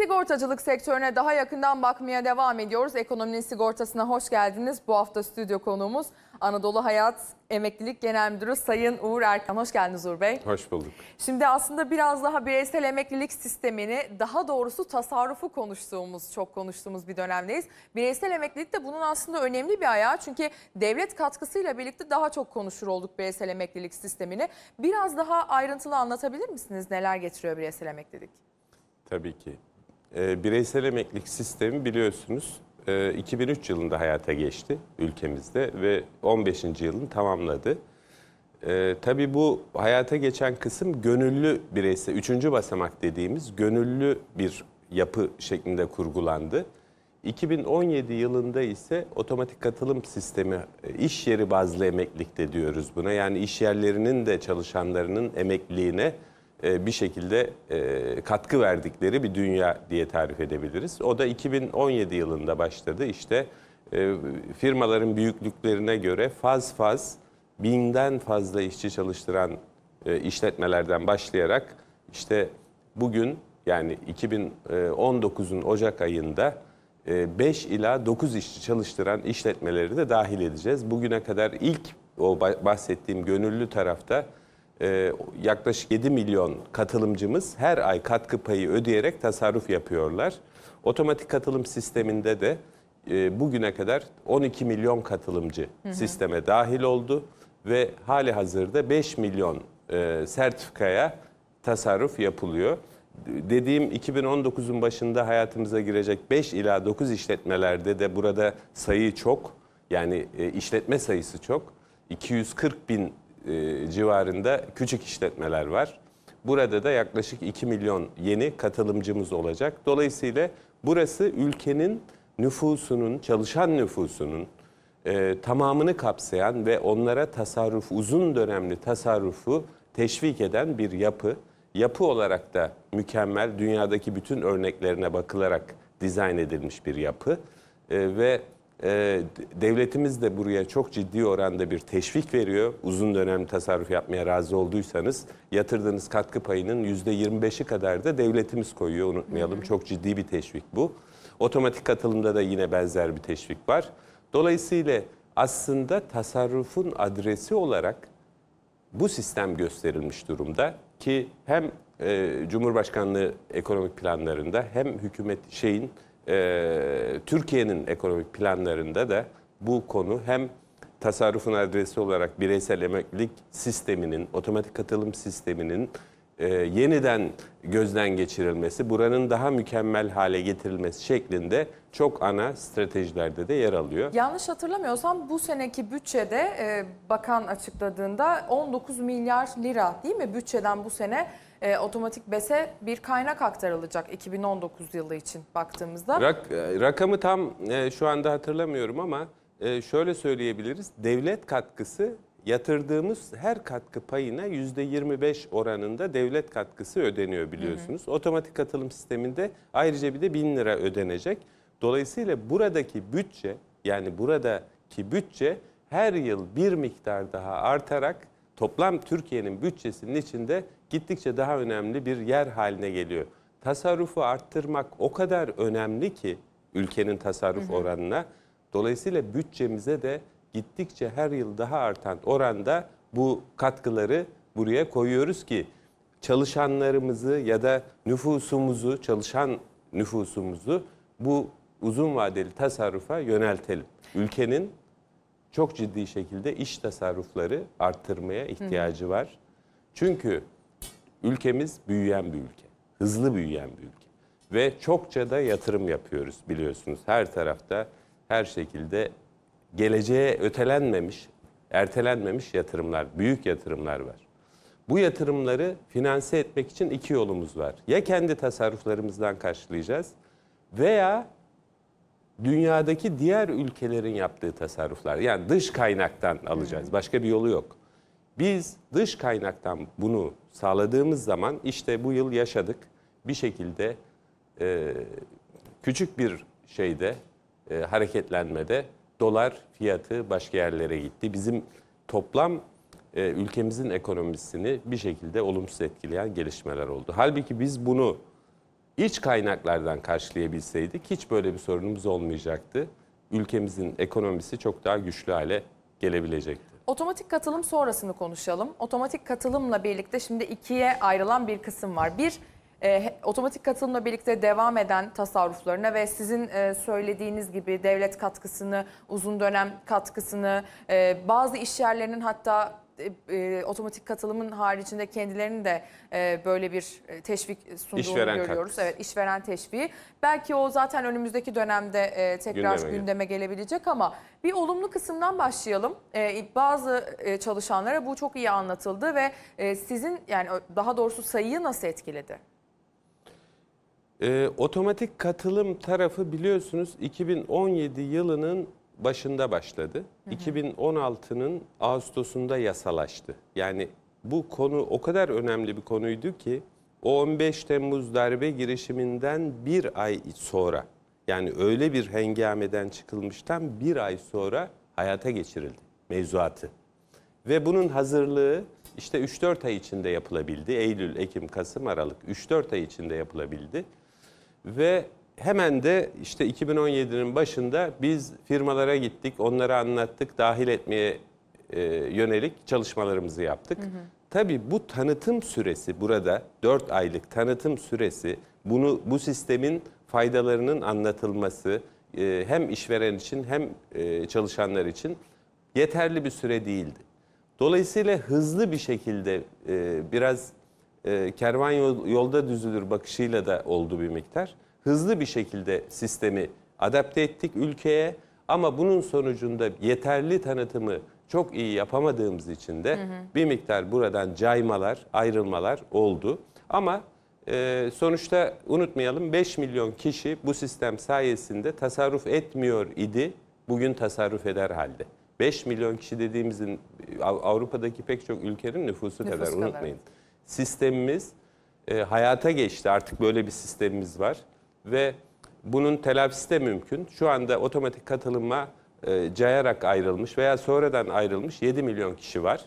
Sigortacılık sektörüne daha yakından bakmaya devam ediyoruz. Ekonominin sigortasına hoş geldiniz. Bu hafta stüdyo konuğumuz Anadolu Hayat Emeklilik Genel Müdürü Sayın Uğur Erkan. Hoş geldiniz Uğur Bey. Hoş bulduk. Şimdi aslında biraz daha bireysel emeklilik sistemini daha doğrusu tasarrufu konuştuğumuz, çok konuştuğumuz bir dönemdeyiz. Bireysel emeklilik de bunun aslında önemli bir ayağı. Çünkü devlet katkısıyla birlikte daha çok konuşur olduk bireysel emeklilik sistemini. Biraz daha ayrıntılı anlatabilir misiniz neler getiriyor bireysel emeklilik? Tabii ki e, bireysel emeklilik sistemi biliyorsunuz e, 2003 yılında hayata geçti ülkemizde ve 15. yılını tamamladı. E, tabii bu hayata geçen kısım gönüllü bireysel, üçüncü basamak dediğimiz gönüllü bir yapı şeklinde kurgulandı. 2017 yılında ise otomatik katılım sistemi, e, iş yeri bazlı emeklilikte diyoruz buna. Yani iş yerlerinin de çalışanlarının emekliliğine e, bir şekilde e, katkı verdikleri bir dünya diye tarif edebiliriz. O da 2017 yılında başladı. İşte e, firmaların büyüklüklerine göre faz faz binden fazla işçi çalıştıran işletmelerden başlayarak işte bugün yani 2019'un Ocak ayında 5 ila 9 işçi çalıştıran işletmeleri de dahil edeceğiz. Bugüne kadar ilk o bahsettiğim gönüllü tarafta ee, yaklaşık 7 milyon katılımcımız her ay katkı payı ödeyerek tasarruf yapıyorlar. Otomatik katılım sisteminde de e, bugüne kadar 12 milyon katılımcı sisteme dahil oldu ve hali hazırda 5 milyon e, sertifikaya tasarruf yapılıyor. Dediğim 2019'un başında hayatımıza girecek 5 ila 9 işletmelerde de burada sayı çok. Yani e, işletme sayısı çok. 240 bin e, civarında küçük işletmeler var. Burada da yaklaşık 2 milyon yeni katılımcımız olacak. Dolayısıyla burası ülkenin nüfusunun, çalışan nüfusunun e, tamamını kapsayan ve onlara tasarruf, uzun dönemli tasarrufu teşvik eden bir yapı. Yapı olarak da mükemmel, dünyadaki bütün örneklerine bakılarak dizayn edilmiş bir yapı. E, ve e, devletimiz de buraya çok ciddi oranda bir teşvik veriyor. Uzun dönem tasarruf yapmaya razı olduysanız yatırdığınız katkı payının %25'i kadar da devletimiz koyuyor unutmayalım. Hı hı. Çok ciddi bir teşvik bu. Otomatik katılımda da yine benzer bir teşvik var. Dolayısıyla aslında tasarrufun adresi olarak bu sistem gösterilmiş durumda ki hem e, Cumhurbaşkanlığı ekonomik planlarında hem hükümet şeyin e, Türkiye'nin ekonomik planlarında da bu konu hem tasarrufun adresi olarak bireysel emeklilik sisteminin, otomatik katılım sisteminin e, yeniden gözden geçirilmesi, buranın daha mükemmel hale getirilmesi şeklinde çok ana stratejilerde de yer alıyor. Yanlış hatırlamıyorsam bu seneki bütçede e, bakan açıkladığında 19 milyar lira değil mi bütçeden bu sene e, otomatik BES'e bir kaynak aktarılacak 2019 yılı için baktığımızda. Rak, e, rakamı tam e, şu anda hatırlamıyorum ama e, şöyle söyleyebiliriz. Devlet katkısı yatırdığımız her katkı payına %25 oranında devlet katkısı ödeniyor biliyorsunuz. Hı hı. Otomatik katılım sisteminde ayrıca bir de 1000 lira ödenecek. Dolayısıyla buradaki bütçe yani buradaki bütçe her yıl bir miktar daha artarak toplam Türkiye'nin bütçesinin içinde gittikçe daha önemli bir yer haline geliyor. Tasarrufu arttırmak o kadar önemli ki ülkenin tasarruf hı hı. oranına. Dolayısıyla bütçemize de gittikçe her yıl daha artan oranda bu katkıları buraya koyuyoruz ki çalışanlarımızı ya da nüfusumuzu, çalışan nüfusumuzu bu uzun vadeli tasarrufa yöneltelim. Ülkenin çok ciddi şekilde iş tasarrufları arttırmaya ihtiyacı hı hı. var. Çünkü Ülkemiz büyüyen bir ülke. Hızlı büyüyen bir ülke. Ve çokça da yatırım yapıyoruz biliyorsunuz. Her tarafta her şekilde geleceğe ötelenmemiş, ertelenmemiş yatırımlar, büyük yatırımlar var. Bu yatırımları finanse etmek için iki yolumuz var. Ya kendi tasarruflarımızdan karşılayacağız veya dünyadaki diğer ülkelerin yaptığı tasarruflar. Yani dış kaynaktan alacağız. Başka bir yolu yok. Biz dış kaynaktan bunu sağladığımız zaman işte bu yıl yaşadık bir şekilde e, küçük bir şeyde e, hareketlenmede dolar fiyatı başka yerlere gitti. Bizim toplam e, ülkemizin ekonomisini bir şekilde olumsuz etkileyen gelişmeler oldu. Halbuki biz bunu iç kaynaklardan karşılayabilseydik hiç böyle bir sorunumuz olmayacaktı. Ülkemizin ekonomisi çok daha güçlü hale gelebilecekti. Otomatik katılım sonrasını konuşalım. Otomatik katılımla birlikte şimdi ikiye ayrılan bir kısım var. Bir, e, otomatik katılımla birlikte devam eden tasarruflarına ve sizin e, söylediğiniz gibi devlet katkısını, uzun dönem katkısını, e, bazı iş yerlerinin hatta e, e, otomatik katılımın haricinde kendilerini de e, böyle bir e, teşvik sunduğunu İşveren görüyoruz. Katkısı. Evet, işveren teşviği. Belki o zaten önümüzdeki dönemde e, tekrar gündeme, gündeme gelebilecek ama bir olumlu kısımdan başlayalım. E, bazı e, çalışanlara bu çok iyi anlatıldı ve e, sizin yani daha doğrusu sayıyı nasıl etkiledi? E, otomatik katılım tarafı biliyorsunuz 2017 yılının başında başladı. 2016'nın Ağustos'unda yasalaştı. Yani bu konu o kadar önemli bir konuydu ki o 15 Temmuz darbe girişiminden bir ay sonra yani öyle bir hengameden çıkılmıştan bir ay sonra hayata geçirildi mevzuatı. Ve bunun hazırlığı işte 3-4 ay içinde yapılabildi. Eylül, Ekim, Kasım, Aralık 3-4 ay içinde yapılabildi. Ve hemen de işte 2017'nin başında biz firmalara gittik, onlara anlattık, dahil etmeye e, yönelik çalışmalarımızı yaptık. Hı hı. Tabii bu tanıtım süresi burada 4 aylık tanıtım süresi bunu bu sistemin faydalarının anlatılması e, hem işveren için hem e, çalışanlar için yeterli bir süre değildi. Dolayısıyla hızlı bir şekilde e, biraz e, kervan yol, yolda düzülür bakışıyla da oldu bir miktar hızlı bir şekilde sistemi adapte ettik ülkeye ama bunun sonucunda yeterli tanıtımı çok iyi yapamadığımız için de hı hı. bir miktar buradan caymalar, ayrılmalar oldu. Ama e, sonuçta unutmayalım 5 milyon kişi bu sistem sayesinde tasarruf etmiyor idi, bugün tasarruf eder halde. 5 milyon kişi dediğimizin Avrupa'daki pek çok ülkenin nüfusu, nüfusu kadar, kadar unutmayın. Sistemimiz e, hayata geçti artık böyle bir sistemimiz var ve bunun telafisi de mümkün. Şu anda otomatik katılıma e, cayarak ayrılmış veya sonradan ayrılmış 7 milyon kişi var.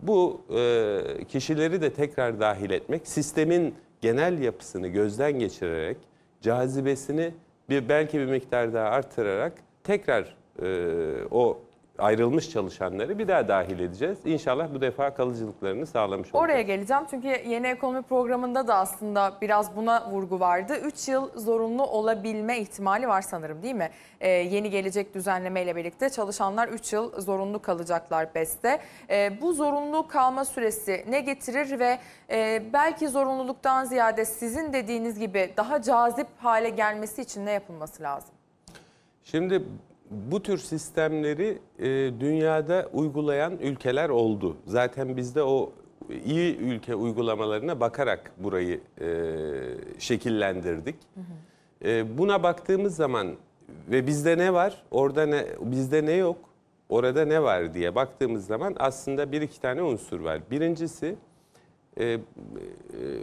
Bu e, kişileri de tekrar dahil etmek, sistemin genel yapısını gözden geçirerek, cazibesini bir belki bir miktar daha artırarak tekrar e, o ayrılmış çalışanları bir daha dahil edeceğiz. İnşallah bu defa kalıcılıklarını sağlamış olacağız. Oraya geleceğim çünkü yeni ekonomi programında da aslında biraz buna vurgu vardı. 3 yıl zorunlu olabilme ihtimali var sanırım değil mi? Ee, yeni gelecek düzenlemeyle birlikte çalışanlar 3 yıl zorunlu kalacaklar BES'te. Ee, bu zorunlu kalma süresi ne getirir ve e, belki zorunluluktan ziyade sizin dediğiniz gibi daha cazip hale gelmesi için ne yapılması lazım? Şimdi bu tür sistemleri e, dünyada uygulayan ülkeler oldu. Zaten bizde o iyi ülke uygulamalarına bakarak burayı e, şekillendirdik. Hı hı. E, buna baktığımız zaman ve bizde ne var, orada ne, bizde ne yok, orada ne var diye baktığımız zaman aslında bir iki tane unsur var. Birincisi e, e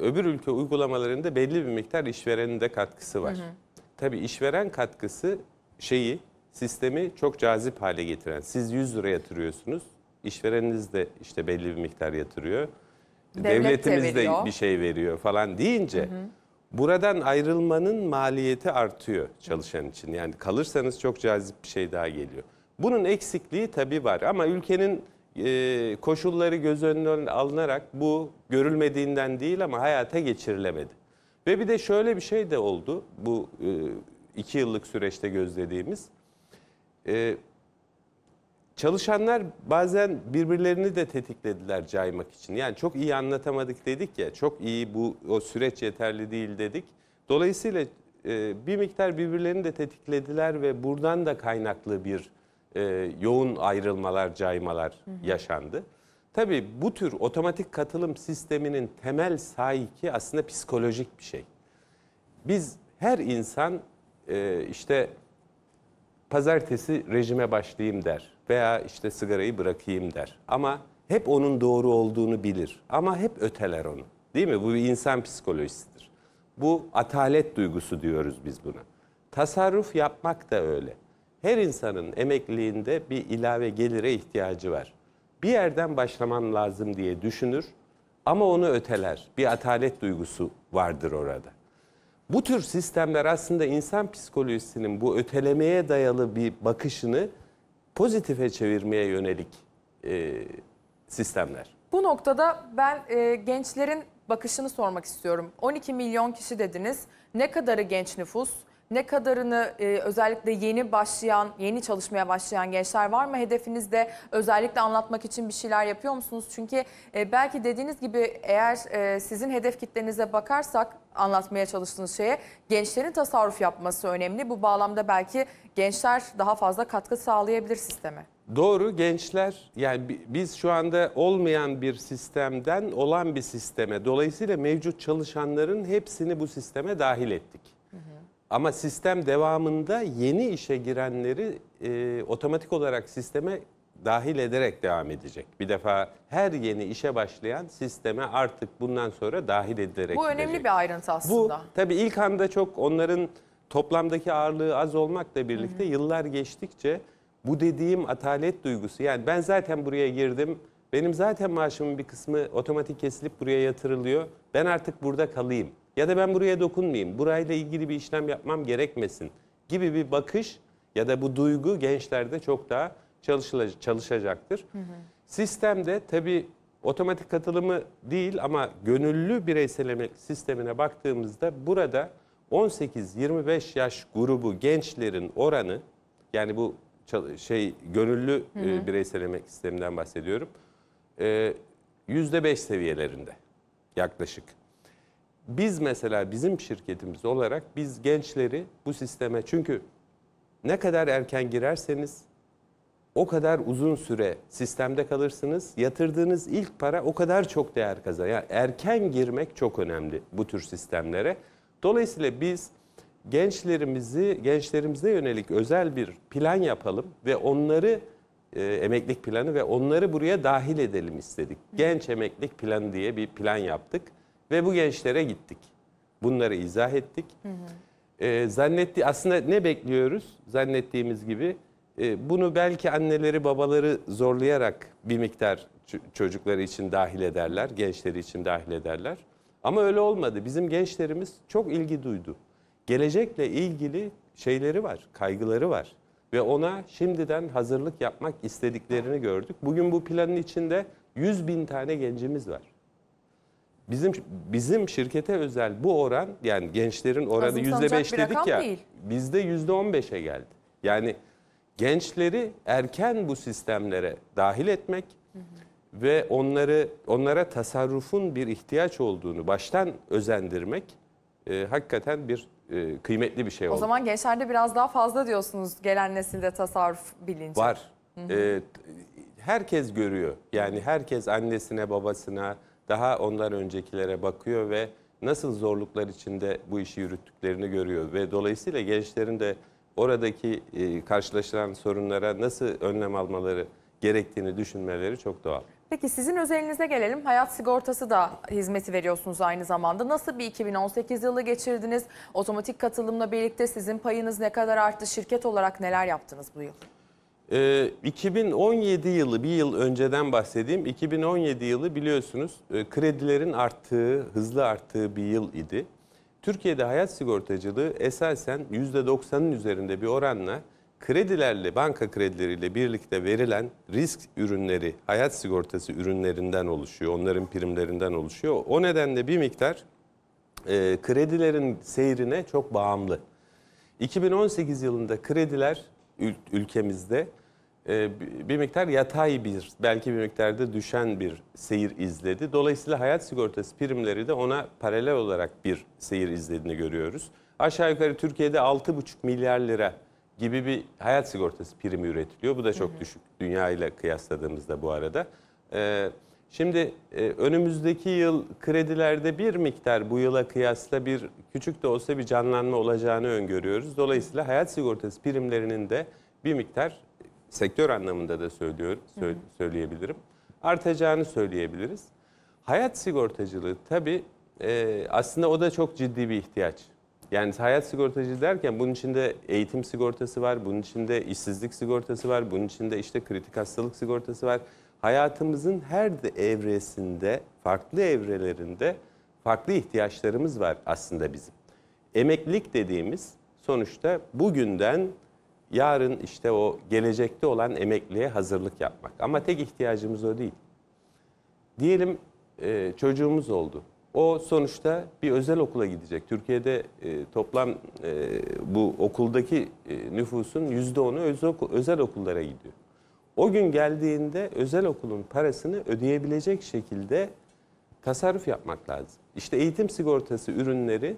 öbür ülke uygulamalarında belli bir miktar işverenin de katkısı var. Hı hı. Tabii işveren katkısı şeyi sistemi çok cazip hale getiren. Siz 100 lira yatırıyorsunuz. İşvereniniz de işte belli bir miktar yatırıyor. Devlet Devletimiz de, veriyor. bir şey veriyor falan deyince hı hı. buradan ayrılmanın maliyeti artıyor çalışan hı. için. Yani kalırsanız çok cazip bir şey daha geliyor. Bunun eksikliği tabii var ama ülkenin e, koşulları göz önüne alınarak bu görülmediğinden değil ama hayata geçirilemedi. Ve bir de şöyle bir şey de oldu bu e, iki yıllık süreçte gözlediğimiz. E, çalışanlar bazen birbirlerini de tetiklediler caymak için. Yani çok iyi anlatamadık dedik ya, çok iyi bu o süreç yeterli değil dedik. Dolayısıyla e, bir miktar birbirlerini de tetiklediler ve buradan da kaynaklı bir e, yoğun ayrılmalar, caymalar hı hı. yaşandı. Tabii bu tür otomatik katılım sisteminin temel sahiki aslında psikolojik bir şey. Biz her insan e, işte pazartesi rejime başlayayım der veya işte sigarayı bırakayım der. Ama hep onun doğru olduğunu bilir ama hep öteler onu. Değil mi? Bu bir insan psikolojisidir. Bu atalet duygusu diyoruz biz buna. Tasarruf yapmak da öyle. Her insanın emekliliğinde bir ilave gelire ihtiyacı var. Bir yerden başlamam lazım diye düşünür ama onu öteler. Bir atalet duygusu vardır orada. Bu tür sistemler aslında insan psikolojisinin bu ötelemeye dayalı bir bakışını pozitife çevirmeye yönelik e, sistemler. Bu noktada ben e, gençlerin bakışını sormak istiyorum. 12 milyon kişi dediniz. Ne kadarı genç nüfus? Ne kadarını e, özellikle yeni başlayan, yeni çalışmaya başlayan gençler var mı? Hedefinizde özellikle anlatmak için bir şeyler yapıyor musunuz? Çünkü e, belki dediğiniz gibi eğer e, sizin hedef kitlenize bakarsak anlatmaya çalıştığınız şeye gençlerin tasarruf yapması önemli. Bu bağlamda belki gençler daha fazla katkı sağlayabilir sisteme. Doğru gençler yani biz şu anda olmayan bir sistemden olan bir sisteme dolayısıyla mevcut çalışanların hepsini bu sisteme dahil ettik. Ama sistem devamında yeni işe girenleri e, otomatik olarak sisteme dahil ederek devam edecek. Bir defa her yeni işe başlayan sisteme artık bundan sonra dahil edilerek Bu önemli bir ayrıntı aslında. Bu tabii ilk anda çok onların toplamdaki ağırlığı az olmakla birlikte Hı -hı. yıllar geçtikçe bu dediğim atalet duygusu yani ben zaten buraya girdim benim zaten maaşımın bir kısmı otomatik kesilip buraya yatırılıyor ben artık burada kalayım ya da ben buraya dokunmayayım, burayla ilgili bir işlem yapmam gerekmesin gibi bir bakış ya da bu duygu gençlerde çok daha çalışacaktır. Hı hı. Sistemde tabii otomatik katılımı değil ama gönüllü bireyselleme sistemine baktığımızda burada 18-25 yaş grubu gençlerin oranı yani bu şey gönüllü hı e, hı. E, sisteminden bahsediyorum. E, yüzde beş seviyelerinde yaklaşık. Biz mesela bizim şirketimiz olarak biz gençleri bu sisteme çünkü ne kadar erken girerseniz o kadar uzun süre sistemde kalırsınız. Yatırdığınız ilk para o kadar çok değer kazanır. Yani erken girmek çok önemli bu tür sistemlere. Dolayısıyla biz gençlerimizi, gençlerimize yönelik özel bir plan yapalım ve onları e, emeklilik planı ve onları buraya dahil edelim istedik. Genç emeklilik planı diye bir plan yaptık. Ve bu gençlere gittik. Bunları izah ettik. Hı hı. E, zannetti aslında ne bekliyoruz? Zannettiğimiz gibi e, bunu belki anneleri babaları zorlayarak bir miktar çocukları için dahil ederler, gençleri için dahil ederler. Ama öyle olmadı. Bizim gençlerimiz çok ilgi duydu. Gelecekle ilgili şeyleri var, kaygıları var ve ona şimdiden hazırlık yapmak istediklerini gördük. Bugün bu planın içinde 100 bin tane gencimiz var. Bizim bizim şirkete özel bu oran yani gençlerin oranı yüzde beş dedik ya değil. bizde yüzde on beşe geldi. Yani gençleri erken bu sistemlere dahil etmek hı hı. ve onları onlara tasarrufun bir ihtiyaç olduğunu baştan özendirmek e, hakikaten bir e, kıymetli bir şey oldu. O zaman gençlerde biraz daha fazla diyorsunuz gelen nesilde tasarruf bilinci. Var. Hı hı. E, herkes görüyor. Yani herkes annesine, babasına, daha onlar öncekilere bakıyor ve nasıl zorluklar içinde bu işi yürüttüklerini görüyor. Ve dolayısıyla gençlerin de oradaki e, karşılaşılan sorunlara nasıl önlem almaları gerektiğini düşünmeleri çok doğal. Peki sizin özelinize gelelim. Hayat sigortası da hizmeti veriyorsunuz aynı zamanda. Nasıl bir 2018 yılı geçirdiniz? Otomatik katılımla birlikte sizin payınız ne kadar arttı? Şirket olarak neler yaptınız bu yıl? E, ee, 2017 yılı bir yıl önceden bahsedeyim. 2017 yılı biliyorsunuz e, kredilerin arttığı, hızlı arttığı bir yıl idi. Türkiye'de hayat sigortacılığı esasen %90'ın üzerinde bir oranla kredilerle, banka kredileriyle birlikte verilen risk ürünleri, hayat sigortası ürünlerinden oluşuyor. Onların primlerinden oluşuyor. O nedenle bir miktar e, kredilerin seyrine çok bağımlı. 2018 yılında krediler ülkemizde e, bir miktar yatay bir, belki bir miktarda düşen bir seyir izledi. Dolayısıyla hayat sigortası primleri de ona paralel olarak bir seyir izlediğini görüyoruz. Aşağı yukarı Türkiye'de 6,5 milyar lira gibi bir hayat sigortası primi üretiliyor. Bu da çok hı hı. düşük dünya ile kıyasladığımızda bu arada. Evet. Şimdi e, önümüzdeki yıl kredilerde bir miktar bu yıla kıyasla bir küçük de olsa bir canlanma olacağını öngörüyoruz. Dolayısıyla hayat sigortası primlerinin de bir miktar sektör anlamında da söylüyor sö söyleyebilirim. Artacağını söyleyebiliriz. Hayat sigortacılığı tabii e, aslında o da çok ciddi bir ihtiyaç. Yani hayat sigortacı derken bunun içinde eğitim sigortası var, bunun içinde işsizlik sigortası var, bunun içinde işte kritik hastalık sigortası var hayatımızın her de evresinde, farklı evrelerinde farklı ihtiyaçlarımız var aslında bizim. Emeklilik dediğimiz sonuçta bugünden yarın işte o gelecekte olan emekliye hazırlık yapmak. Ama tek ihtiyacımız o değil. Diyelim e, çocuğumuz oldu. O sonuçta bir özel okula gidecek. Türkiye'de e, toplam e, bu okuldaki e, nüfusun %10'u özel, özel okullara gidiyor. O gün geldiğinde özel okulun parasını ödeyebilecek şekilde tasarruf yapmak lazım. İşte eğitim sigortası ürünleri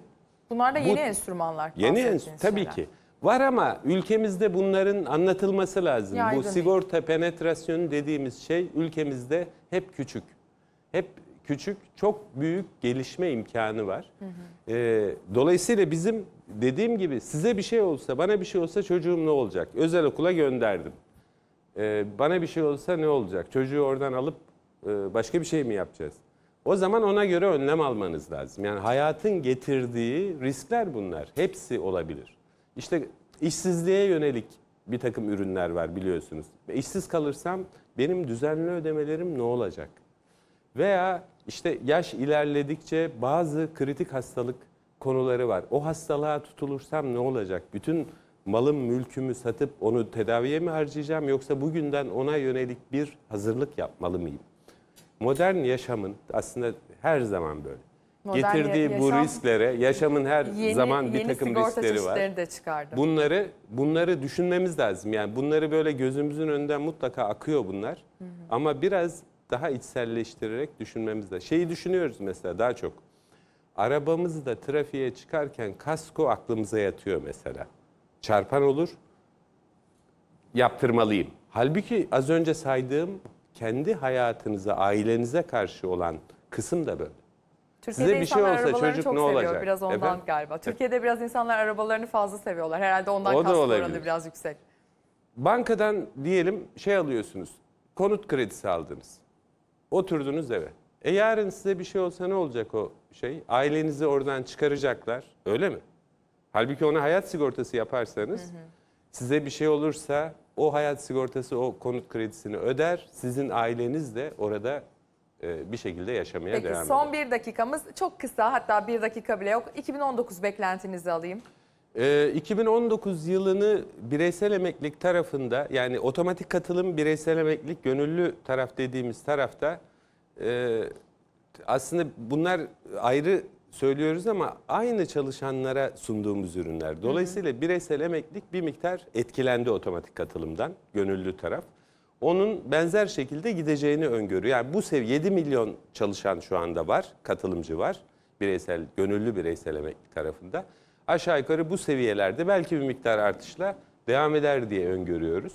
Bunlar da yeni bu, enstrümanlar. Yeni enstrüman tabii ki. Var ama ülkemizde bunların anlatılması lazım. Yaygın bu sigorta penetrasyonu dediğimiz şey ülkemizde hep küçük. Hep küçük, çok büyük gelişme imkanı var. Hı hı. Ee, dolayısıyla bizim dediğim gibi size bir şey olsa, bana bir şey olsa çocuğum ne olacak? Özel okula gönderdim. Ee, bana bir şey olsa ne olacak? Çocuğu oradan alıp e, başka bir şey mi yapacağız? O zaman ona göre önlem almanız lazım. Yani hayatın getirdiği riskler bunlar. Hepsi olabilir. İşte işsizliğe yönelik bir takım ürünler var biliyorsunuz. İşsiz kalırsam benim düzenli ödemelerim ne olacak? Veya işte yaş ilerledikçe bazı kritik hastalık konuları var. O hastalığa tutulursam ne olacak? Bütün malım mülkümü satıp onu tedaviye mi harcayacağım yoksa bugünden ona yönelik bir hazırlık yapmalı mıyım? Modern yaşamın aslında her zaman böyle. Modern getirdiği yaşam, bu risklere, yaşamın her yeni, zaman bir takım riskleri var. De çıkardı. Bunları bunları düşünmemiz lazım. Yani bunları böyle gözümüzün önünden mutlaka akıyor bunlar. Hı hı. Ama biraz daha içselleştirerek düşünmemiz lazım. Şeyi düşünüyoruz mesela daha çok. Arabamızı da trafiğe çıkarken kasko aklımıza yatıyor mesela çarpan olur, yaptırmalıyım. Halbuki az önce saydığım kendi hayatınıza, ailenize karşı olan kısım da böyle. Türkiye'de Size bir şey olsa çocuk çok ne olacak? Biraz ondan Efendim? galiba. E- Türkiye'de biraz insanlar arabalarını fazla seviyorlar. Herhalde ondan kastı oranı biraz yüksek. Bankadan diyelim şey alıyorsunuz. Konut kredisi aldınız. Oturdunuz eve. E yarın size bir şey olsa ne olacak o şey? Ailenizi oradan çıkaracaklar. Öyle mi? Halbuki ona hayat sigortası yaparsanız hı hı. size bir şey olursa o hayat sigortası o konut kredisini öder. Sizin aileniz de orada e, bir şekilde yaşamaya Peki, devam eder. Peki son bir dakikamız çok kısa hatta bir dakika bile yok. 2019 beklentinizi alayım. E, 2019 yılını bireysel emeklilik tarafında yani otomatik katılım bireysel emeklilik gönüllü taraf dediğimiz tarafta e, aslında bunlar ayrı söylüyoruz ama aynı çalışanlara sunduğumuz ürünler. Dolayısıyla bireysel emeklilik bir miktar etkilendi otomatik katılımdan gönüllü taraf. Onun benzer şekilde gideceğini öngörüyor. Yani bu sev 7 milyon çalışan şu anda var, katılımcı var. Bireysel gönüllü bireysel emeklilik tarafında. Aşağı yukarı bu seviyelerde belki bir miktar artışla devam eder diye öngörüyoruz.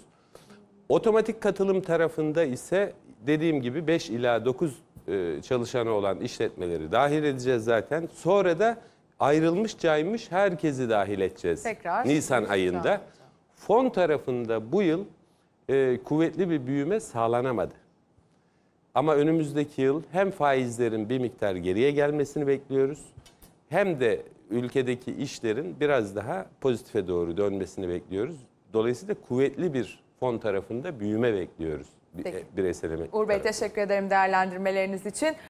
Otomatik katılım tarafında ise dediğim gibi 5 ila 9 e, çalışanı olan işletmeleri dahil edeceğiz zaten. Sonra da ayrılmış caymış herkesi dahil edeceğiz. Tekrar. Nisan ayında. Fon tarafında bu yıl e, kuvvetli bir büyüme sağlanamadı. Ama önümüzdeki yıl hem faizlerin bir miktar geriye gelmesini bekliyoruz hem de ülkedeki işlerin biraz daha pozitife doğru dönmesini bekliyoruz. Dolayısıyla kuvvetli bir fon tarafında büyüme bekliyoruz. Peki. E, bireyseleme. teşekkür ederim değerlendirmeleriniz için.